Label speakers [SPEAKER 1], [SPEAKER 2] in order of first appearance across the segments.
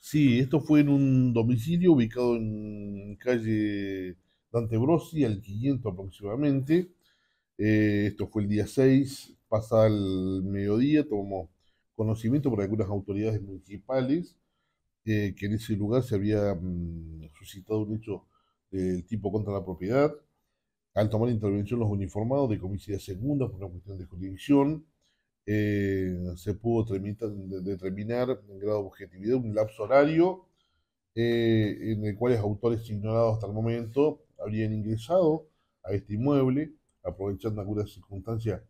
[SPEAKER 1] Sí, esto fue en un domicilio ubicado en calle Dante Brosi, al 500 aproximadamente. Eh, esto fue el día 6, pasa el mediodía, tomamos conocimiento por algunas autoridades municipales eh, que en ese lugar se había mm, suscitado un hecho del tipo contra la propiedad. Al tomar intervención los uniformados de comisaría segunda por una cuestión de jurisdicción, eh, se pudo determinar en grado de objetividad un lapso horario eh, en el cual los autores ignorados hasta el momento habrían ingresado a este inmueble, aprovechando algunas circunstancias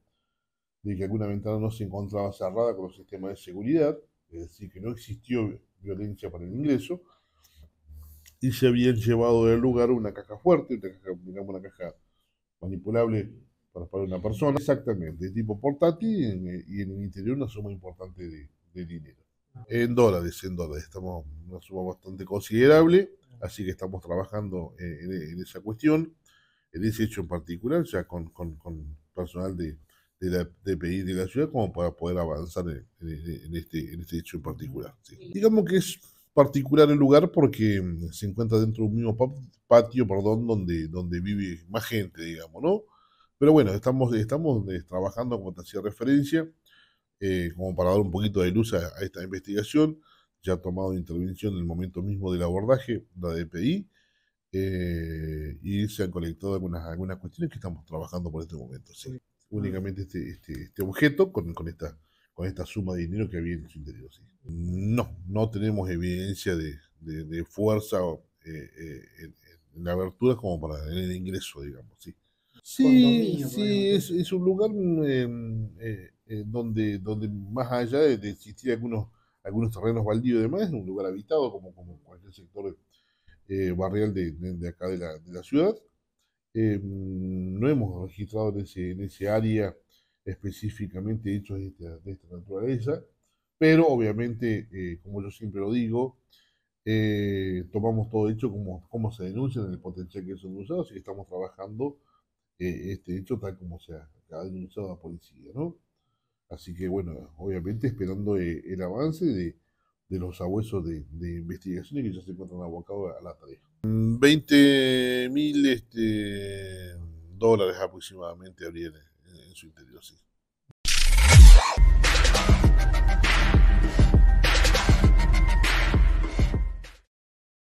[SPEAKER 1] de que alguna ventana no se encontraba cerrada con los sistemas de seguridad, es decir, que no existió violencia para el ingreso, y se habían llevado del lugar una caja fuerte, una caja, digamos una caja manipulable para, una persona. Exactamente, de tipo portátil eh, y en, el interior una suma importante de, dinero. En dólares, en dólares, estamos una suma bastante considerable, así que estamos trabajando eh, en, esa cuestión, en ese hecho en particular, ya con, con, personal de, de, la, de de la ciudad, como para poder avanzar en, este, en este hecho en particular. Digamos que es particular el lugar porque mm, se encuentra dentro de un mismo patio, perdón, donde, donde vive más gente, digamos, ¿no? Pero bueno, estamos, estamos eh, trabajando en cuanto hacía referencia, eh, como para dar un poquito de luz a, esta investigación. Ya ha tomado intervención en el momento mismo del abordaje, la DPI, eh, y se han colectado algunas, algunas cuestiones que estamos trabajando por este momento. ¿sí? Únicamente este, este, este, objeto con, con esta con esta suma de dinero que había en su interior. ¿sí? No, no tenemos evidencia de, de, fuerza en, la abertura como para el ingreso, digamos. ¿sí?
[SPEAKER 2] Sí, sí,
[SPEAKER 1] es, un lugar mm, em, eh, eh, donde, donde más allá de, existir algunos, algunos terrenos baldíos y demás, es un lugar habitado como, como cualquier sector eh, barrial de, de, acá de la, de la ciudad. Em, no hemos registrado en ese, área específicamente hechos de esta, de esta naturaleza, pero obviamente, como yo siempre lo digo, tomamos todo hecho como, como se denuncia en el potencial que son usados y estamos trabajando eh, este hecho tal como se ha, denunciado la policía, ¿no? Así que, bueno, obviamente esperando eh, el avance de, los abuesos de, de, investigaciones que ya se encuentran abocados a la tarea. 20 mil este, dólares aproximadamente habría en su interior, sí.